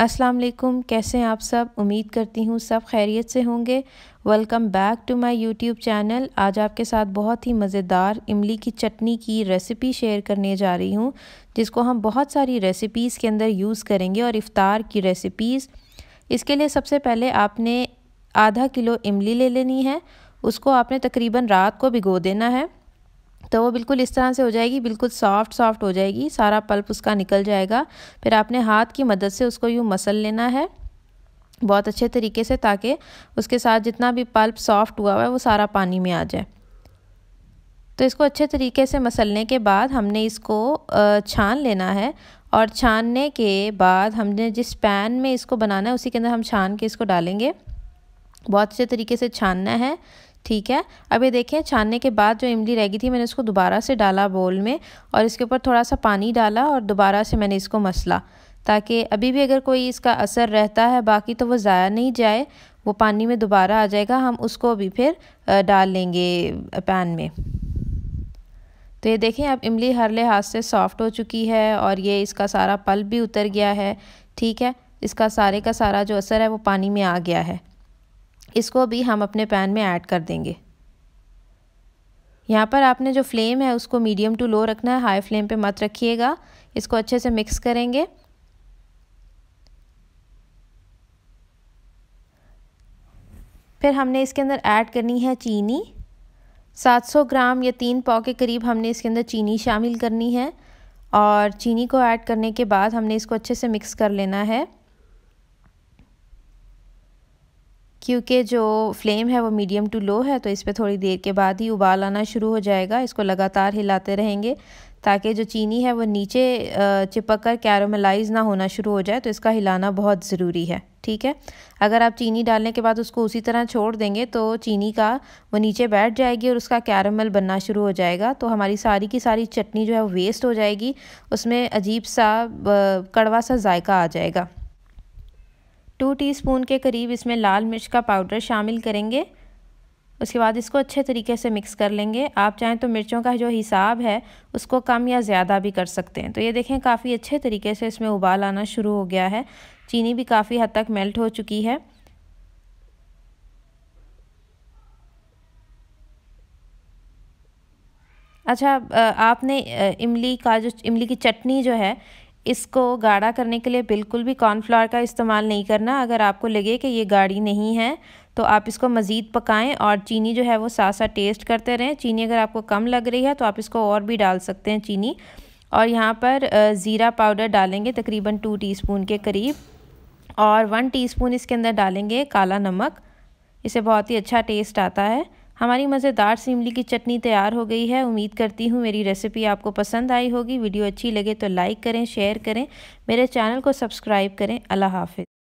अस्सलाम वालेकुम कैसे हैं आप सब उम्मीद करती हूँ सब खैरियत से होंगे welcome back to my YouTube channel आज आपके साथ बहुत ही मज़ेदार इमली की चटनी की रेसिपी शेयर करने जा रही हूँ जिसको हम बहुत सारी रेसिपीज़ के अंदर यूज़ करेंगे और इफ़ार की रेसिपीज़ इसके लिए सबसे पहले आपने आधा किलो इमली ले लेनी है उसको आपने तकरीबन रात को भिगो देना है तो वो बिल्कुल इस तरह से हो जाएगी बिल्कुल सॉफ्ट सॉफ्ट हो जाएगी सारा पल्प उसका निकल जाएगा फिर आपने हाथ की मदद से उसको यूँ मसल लेना है बहुत अच्छे तरीके से ताकि उसके साथ जितना भी पल्प सॉफ्ट हुआ हुआ है वो सारा पानी में आ जाए तो इसको अच्छे तरीके से मसलने के बाद हमने इसको छान लेना है और छानने के बाद हमने जिस पैन में इसको बनाना है उसी के अंदर हम छान के इसको डालेंगे बहुत अच्छे तरीके से छानना है ठीक है अब ये देखें छानने के बाद जो इमली रह गई थी मैंने उसको दोबारा से डाला बोल में और इसके ऊपर थोड़ा सा पानी डाला और दोबारा से मैंने इसको मसला ताकि अभी भी अगर कोई इसका असर रहता है बाकी तो वो ज़ाया नहीं जाए वो पानी में दोबारा आ जाएगा हम उसको भी फिर डाल लेंगे पैन में तो ये देखें अब इमली हर लिहाज से सॉफ़्ट हो चुकी है और ये इसका सारा पल्प भी उतर गया है ठीक है इसका सारे का सारा जो असर है वो पानी में आ गया है इसको भी हम अपने पैन में ऐड कर देंगे यहाँ पर आपने जो फ्लेम है उसको मीडियम टू लो रखना है हाई फ्लेम पे मत रखिएगा इसको अच्छे से मिक्स करेंगे फिर हमने इसके अंदर ऐड करनी है चीनी 700 ग्राम या तीन पाव के करीब हमने इसके अंदर चीनी शामिल करनी है और चीनी को ऐड करने के बाद हमने इसको अच्छे से मिक्स कर लेना है क्योंकि जो फ्लेम है वो मीडियम टू लो है तो इस पर थोड़ी देर के बाद ही उबाल आना शुरू हो जाएगा इसको लगातार हिलाते रहेंगे ताकि जो चीनी है वो नीचे चिपक कर कैरोमलाइज ना होना शुरू हो जाए तो इसका हिलाना बहुत ज़रूरी है ठीक है अगर आप चीनी डालने के बाद उसको उसी तरह छोड़ देंगे तो चीनी का वो नीचे बैठ जाएगी और उसका कैरमल बनना शुरू हो जाएगा तो हमारी सारी की सारी चटनी जो है वो वेस्ट हो जाएगी उसमें अजीब सा कड़वा सा जायका आ जाएगा टू टीस्पून के करीब इसमें लाल मिर्च का पाउडर शामिल करेंगे उसके बाद इसको अच्छे तरीके से मिक्स कर लेंगे आप चाहें तो मिर्चों का जो हिसाब है उसको कम या ज़्यादा भी कर सकते हैं तो ये देखें काफ़ी अच्छे तरीके से इसमें उबाल आना शुरू हो गया है चीनी भी काफ़ी हद तक मेल्ट हो चुकी है अच्छा आपने इमली का जो इमली की चटनी जो है इसको गाढ़ा करने के लिए बिल्कुल भी कॉर्नफ्लावर का इस्तेमाल नहीं करना अगर आपको लगे कि ये गाढ़ी नहीं है तो आप इसको मज़ीद पकाएं और चीनी जो है वो साथ साथ टेस्ट करते रहें चीनी अगर आपको कम लग रही है तो आप इसको और भी डाल सकते हैं चीनी और यहाँ पर ज़ीरा पाउडर डालेंगे तकरीबन टू टी के करीब और वन टी इसके अंदर डालेंगे काला नमक इसे बहुत ही अच्छा टेस्ट आता है हमारी मज़ेदार सीमली की चटनी तैयार हो गई है उम्मीद करती हूँ मेरी रेसिपी आपको पसंद आई होगी वीडियो अच्छी लगे तो लाइक करें शेयर करें मेरे चैनल को सब्सक्राइब करें अल्लाह हाफिज़